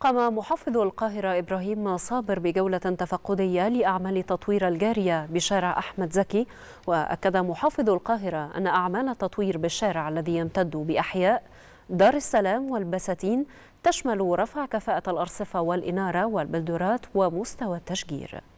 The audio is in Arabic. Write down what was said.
قام محافظ القاهرة إبراهيم صابر بجولة تفقدية لأعمال تطوير الجارية بشارع أحمد زكي وأكد محافظ القاهرة أن أعمال تطوير بالشارع الذي يمتد بأحياء دار السلام والبساتين تشمل رفع كفاءة الأرصفة والإنارة والبلدورات ومستوى التشجير